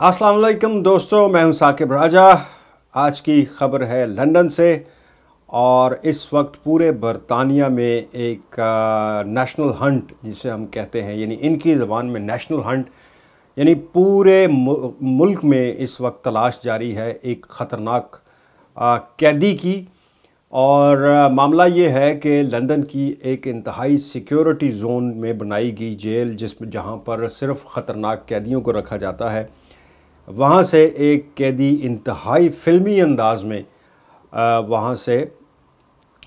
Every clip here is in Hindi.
अस्सलाम वालेकुम दोस्तों मैं हूं साकिब राजा आज की ख़बर है लंदन से और इस वक्त पूरे बरतानिया में एक नेशनल हंट जिसे हम कहते हैं यानी इनकी ज़बान में नेशनल हंट यानी पूरे मुल्क में इस वक्त तलाश जारी है एक ख़तरनाक कैदी की और मामला ये है कि लंदन की एक इंतहाई सिक्योरिटी जोन में बनाई गई जेल जिस जहाँ पर सिर्फ़ ख़तरनाक कैदियों को रखा जाता है वहाँ से एक कैदी इंतहाई फिल्मी अंदाज में वहाँ से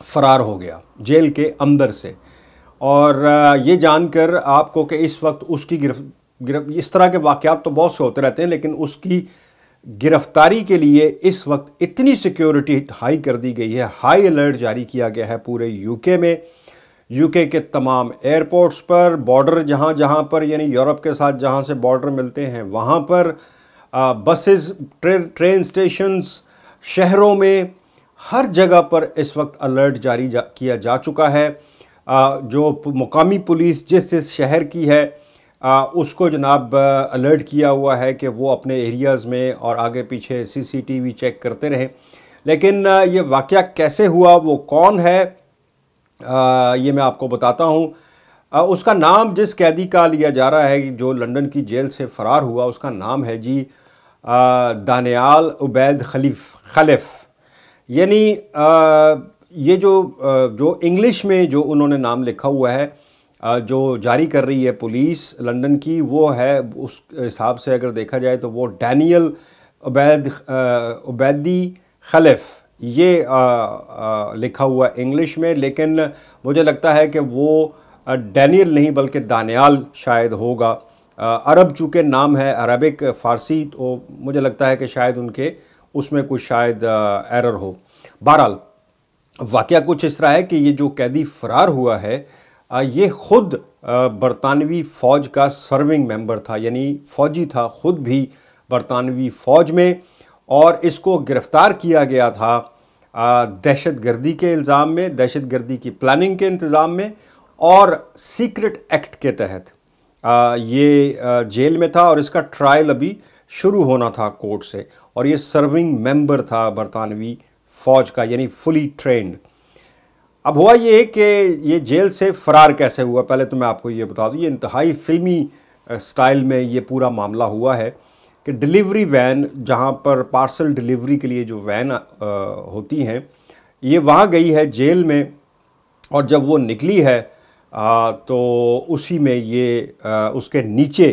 फ़रार हो गया जेल के अंदर से और ये जानकर आपको कि इस वक्त उसकी गिरफ गिरफ इस तरह के वाक़ात तो बहुत से होते रहते हैं लेकिन उसकी गिरफ्तारी के लिए इस वक्त इतनी सिक्योरिटी हाई कर दी गई है हाई अलर्ट जारी किया गया है पूरे यूके में यूके के तमाम एयरपोर्ट्स पर बॉर्डर जहाँ जहाँ पर यानी यूरोप के साथ जहाँ से बॉर्डर मिलते हैं वहाँ पर बसेस ट्रे, ट्रेन स्टेशंस शहरों में हर जगह पर इस वक्त अलर्ट जारी जा, किया जा चुका है आ, जो मुकामी पुलिस जिस जिस शहर की है आ, उसको जनाब अलर्ट किया हुआ है कि वो अपने एरियाज़ में और आगे पीछे सीसीटीवी चेक करते रहें लेकिन ये वाक़ कैसे हुआ वो कौन है आ, ये मैं आपको बताता हूँ उसका नाम जिस कैदी का लिया जा रहा है जो लंदन की जेल से फ़रार हुआ उसका नाम है जी दानियाल उबैद खलीफ खलिफ़ यानी ये जो जो इंग्लिश में जो उन्होंने नाम लिखा हुआ है जो जारी कर रही है पुलिस लंदन की वो है उस हिसाब से अगर देखा जाए तो वो डैनियल उबैद उबैदी खलफ ये आ, आ, लिखा हुआ इंग्लिश में लेकिन मुझे लगता है कि वो डैनियल नहीं बल्कि दानियाल शायद होगा अरब चूँकि नाम है अरबिक फ़ारसी तो मुझे लगता है कि शायद उनके उसमें कुछ शायद एरर हो बहरहाल वाक़ कुछ इस तरह है कि ये जो कैदी फ़रार हुआ है ये ख़ुद बरतानवी फ़ौज का सर्विंग मेंबर था यानी फ़ौजी था ख़ुद भी बरतानवी फ़ौज में और इसको गिरफ़्तार किया गया था दहशत गर्दी के इल्ज़ाम में दहशत गर्दी की प्लानिंग के इंतज़ाम में और सीक्रेट एक्ट के तहत ये जेल में था और इसका ट्रायल अभी शुरू होना था कोर्ट से और ये सर्विंग मेंबर था बरतानवी फ़ौज का यानी फुली ट्रेंड अब हुआ ये कि ये जेल से फ़रार कैसे हुआ पहले तो मैं आपको ये बता दूँ ये इंतहाई फिल्मी स्टाइल में ये पूरा मामला हुआ है कि डिलीवरी वैन जहाँ पर पार्सल डिलीवरी के लिए जो वैन आ, होती हैं ये वहाँ गई है जेल में और जब वो निकली है आ, तो उसी में ये आ, उसके नीचे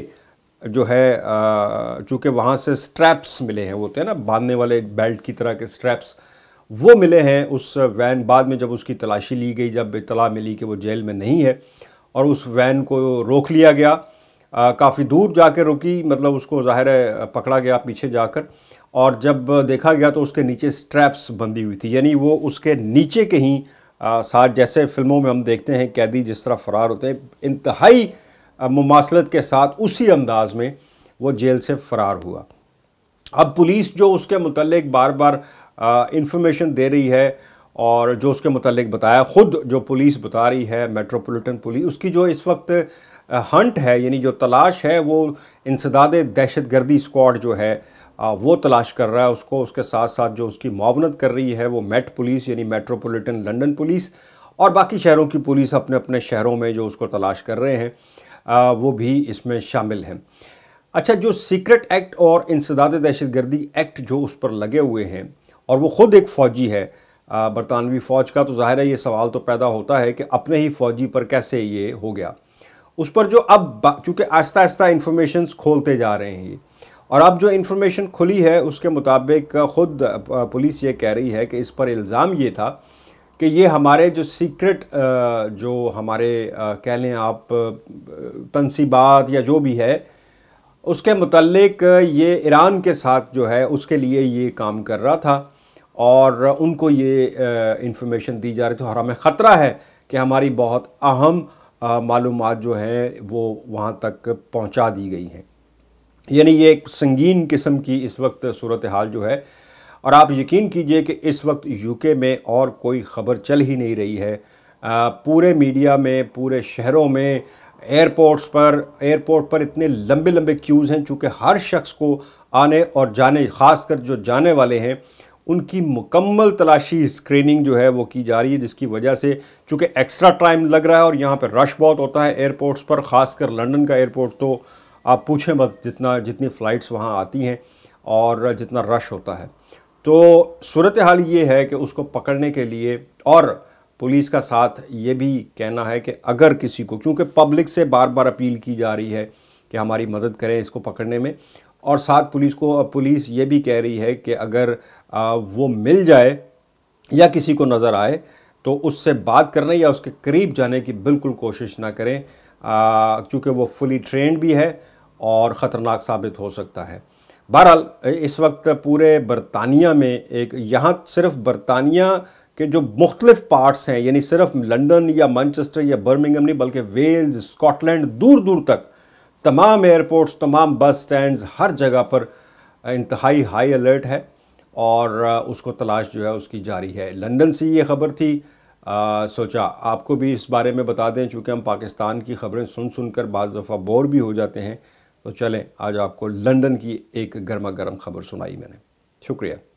जो है चूँकि वहाँ से स्ट्रैप्स मिले हैं होते हैं ना बांधने वाले बेल्ट की तरह के स्ट्रैप्स वो मिले हैं उस वैन बाद में जब उसकी तलाशी ली गई जब इतला मिली कि वो जेल में नहीं है और उस वैन को रोक लिया गया काफ़ी दूर जाके रुकी मतलब उसको ज़ाहिर है पकड़ा गया पीछे जाकर और जब देखा गया तो उसके नीचे स्ट्रैप्स बंधी हुई थी यानी वो उसके नीचे कहीं साथ जैसे फिल्मों में हम देखते हैं कैदी जिस तरह फ़रार होते हैं इंतहाई मुमासलत के साथ उसी अंदाज में वो जेल से फ़रार हुआ अब पुलिस जो उसके मतलब बार बार इंफॉर्मेशन दे रही है और जो उसके मतलब बताया ख़ुद जो पुलिस बता रही है मेट्रोपॉलिटन पुलिस उसकी जो इस वक्त हंट है यानी जो तलाश है वो इंसदाद दहशत गर्दी स्क्वाड जो है वो तलाश कर रहा है उसको उसके साथ साथ जो उसकी मावनत कर रही है वो मेट पुलिस यानी मेट्रोपॉलिटन लंदन पुलिस और बाकी शहरों की पुलिस अपने अपने शहरों में जो उसको तलाश कर रहे हैं आ, वो भी इसमें शामिल हैं अच्छा जो सीक्रेट एक्ट और इंसदाद दहशतगर्दी एक्ट जो उस पर लगे हुए हैं और वो ख़ुद एक फ़ौजी है बरतानवी फ़ौज का तो ज़ाहिर है ये सवाल तो पैदा होता है कि अपने ही फ़ौजी पर कैसे ये हो गया उस पर जो अब चूँकि आहिस्ता आहिस्ता इन्फॉर्मेशन खोलते जा रहे हैं ये और अब जो इन्फॉर्मेशन खुली है उसके मुताबिक ख़ुद पुलिस ये कह रही है कि इस पर इल्ज़ाम ये था कि ये हमारे जो सीक्रेट जो हमारे कह लें आप तनसीबात या जो भी है उसके मतलब ये ईरान के साथ जो है उसके लिए ये काम कर रहा था और उनको ये इन्फॉर्मेशन दी जा रही थी और हमें ख़तरा है कि हमारी बहुत अहम मालूम जो हैं वो वहाँ तक पहुँचा दी गई हैं यानी ये एक संगीन किस्म की इस वक्त सूरत हाल जो है और आप यकीन कीजिए कि इस वक्त यूके में और कोई ख़बर चल ही नहीं रही है आ, पूरे मीडिया में पूरे शहरों में एयरपोर्ट्स पर एयरपोर्ट पर इतने लंबे लंबे क्यूज़ हैं चूँकि हर शख्स को आने और जाने ख़ास कर जो जाने वाले हैं उनकी मुकम्मल तलाशी स्क्रीनिंग जो है वो की जा रही है जिसकी वजह से चूँकि एक्स्ट्रा टाइम लग रहा है और यहाँ पर रश बहुत होता है एयरपोर्ट्स पर ख़ास कर लंदन का एयरपोर्ट तो आप पूछें मत जितना जितनी फ़्लाइट्स वहाँ आती हैं और जितना रश होता है तो सूरत हाल ये है कि उसको पकड़ने के लिए और पुलिस का साथ ये भी कहना है कि अगर किसी को क्योंकि पब्लिक से बार बार अपील की जा रही है कि हमारी मदद करें इसको पकड़ने में और साथ पुलिस को पुलिस ये भी कह रही है कि अगर आ, वो मिल जाए या किसी को नज़र आए तो उससे बात करने या उसके करीब जाने की बिल्कुल कोशिश ना करें क्योंकि वो फुली ट्रेंड भी है और ख़तरनाक साबित हो सकता है बहरहाल इस वक्त पूरे बरतानिया में एक यहाँ सिर्फ बरतानिया के जो मुख्तलिफ पार्ट्स हैं यानी सिर्फ लंदन या मैनचेस्टर या बर्मिंगम नहीं बल्कि वेल्स स्कॉटलैंड दूर दूर तक तमाम एयरपोर्ट्स तमाम बस स्टैंड हर जगह पर इंतहाई हाई अलर्ट है और उसको तलाश जो है उसकी जारी है लंदन से ये खबर थी आ, सोचा आपको भी इस बारे में बता दें चूँकि हम पाकिस्तान की खबरें सुन सुनकर बाज़ दफ़ा बोर भी हो जाते हैं तो चलें आज आपको लंदन की एक गर्मा गर्म खबर सुनाई मैंने शुक्रिया